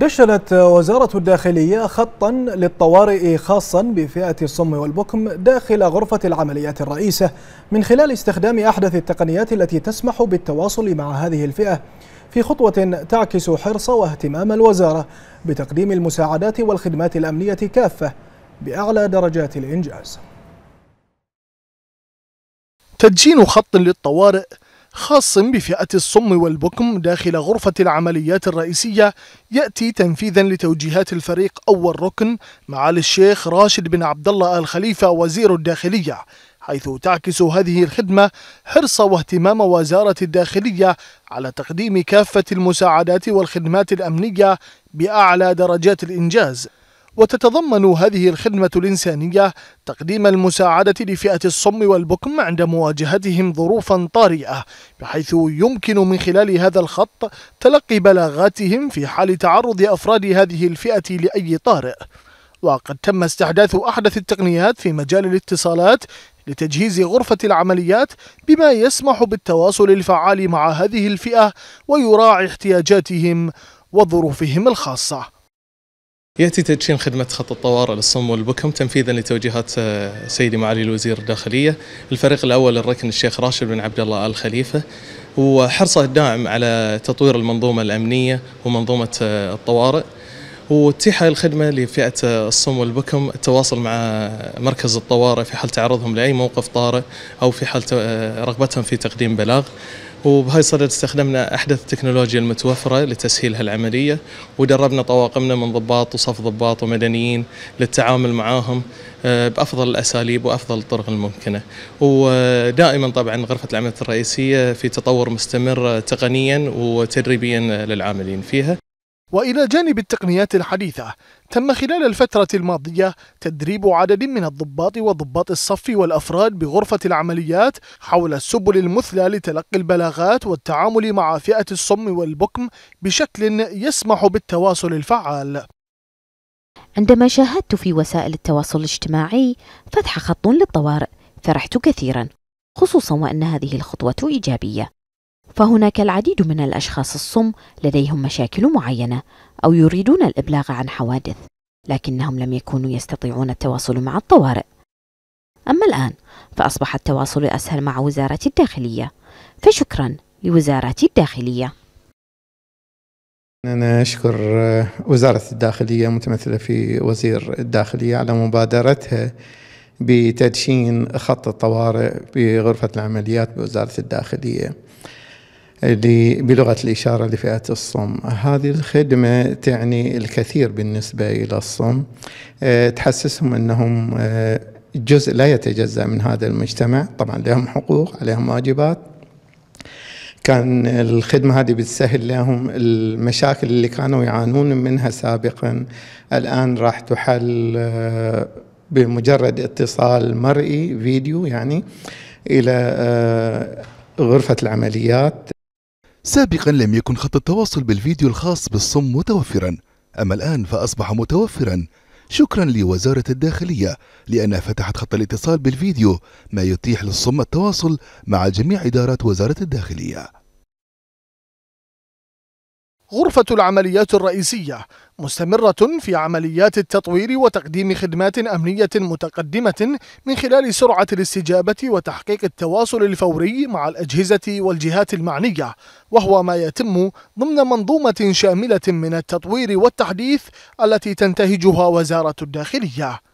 دشنت وزارة الداخلية خطا للطوارئ خاصا بفئة الصم والبكم داخل غرفة العمليات الرئيسة من خلال استخدام أحدث التقنيات التي تسمح بالتواصل مع هذه الفئة في خطوة تعكس حرص واهتمام الوزارة بتقديم المساعدات والخدمات الأمنية كافة بأعلى درجات الإنجاز تدشين خط للطوارئ خاص بفئة الصم والبكم داخل غرفة العمليات الرئيسية يأتي تنفيذا لتوجيهات الفريق أول ركن معالي الشيخ راشد بن عبد الله آل خليفة وزير الداخلية حيث تعكس هذه الخدمة حرص واهتمام وزارة الداخلية على تقديم كافة المساعدات والخدمات الأمنية بأعلى درجات الإنجاز وتتضمن هذه الخدمة الإنسانية تقديم المساعدة لفئة الصم والبكم عند مواجهتهم ظروفا طارئة بحيث يمكن من خلال هذا الخط تلقي بلاغاتهم في حال تعرض أفراد هذه الفئة لأي طارئ وقد تم استحداث أحدث التقنيات في مجال الاتصالات لتجهيز غرفة العمليات بما يسمح بالتواصل الفعال مع هذه الفئة ويراعي احتياجاتهم وظروفهم الخاصة ياتي تدشين خدمه خط الطوارئ للصم والبكم تنفيذا لتوجيهات آه، سيدي معالي الوزير الداخليه، الفريق الاول الركن الشيخ راشد بن عبد الله ال خليفه وحرصه الداعم على تطوير المنظومه الامنيه ومنظومه آه، الطوارئ وتتيح الخدمة لفئة الصم والبكم التواصل مع مركز الطوارئ في حال تعرضهم لأي موقف طارئ أو في حال رغبتهم في تقديم بلاغ وبهاي الصدد استخدمنا أحدث التكنولوجيا المتوفرة لتسهيل هالعملية ودربنا طواقمنا من ضباط وصف ضباط ومدنيين للتعامل معاهم آه، بأفضل الأساليب وأفضل الطرق الممكنة ودائما طبعا غرفة العمليات الرئيسية في تطور مستمر تقنيا وتدريبيا للعاملين فيها وإلى جانب التقنيات الحديثة تم خلال الفترة الماضية تدريب عدد من الضباط وضباط الصف والأفراد بغرفة العمليات حول السبل المثلى لتلقي البلاغات والتعامل مع فئة الصم والبكم بشكل يسمح بالتواصل الفعال عندما شاهدت في وسائل التواصل الاجتماعي فتح خط للطوارئ فرحت كثيرا خصوصا وأن هذه الخطوة إيجابية فهناك العديد من الأشخاص الصم لديهم مشاكل معينة أو يريدون الإبلاغ عن حوادث لكنهم لم يكونوا يستطيعون التواصل مع الطوارئ أما الآن فأصبح التواصل أسهل مع وزارة الداخلية فشكرا لوزارة الداخلية أنا أشكر وزارة الداخلية متمثلة في وزير الداخلية على مبادرتها بتدشين خط الطوارئ بغرفة العمليات بوزارة الداخلية بلغة الإشارة لفئة الصم هذه الخدمة تعني الكثير بالنسبة إلى الصم آه، تحسسهم أنهم آه، جزء لا يتجزأ من هذا المجتمع طبعا لهم حقوق عليهم واجبات كان الخدمة هذه بتسهل لهم المشاكل اللي كانوا يعانون منها سابقا الآن راح تحل آه، بمجرد اتصال مرئي فيديو يعني إلى غرفة العمليات سابقا لم يكن خط التواصل بالفيديو الخاص بالصم متوفرا أما الآن فأصبح متوفرا شكرا لوزارة الداخلية لأنها فتحت خط الاتصال بالفيديو ما يتيح للصم التواصل مع جميع إدارات وزارة الداخلية غرفة العمليات الرئيسية مستمرة في عمليات التطوير وتقديم خدمات أمنية متقدمة من خلال سرعة الاستجابة وتحقيق التواصل الفوري مع الأجهزة والجهات المعنية، وهو ما يتم ضمن منظومة شاملة من التطوير والتحديث التي تنتهجها وزارة الداخلية.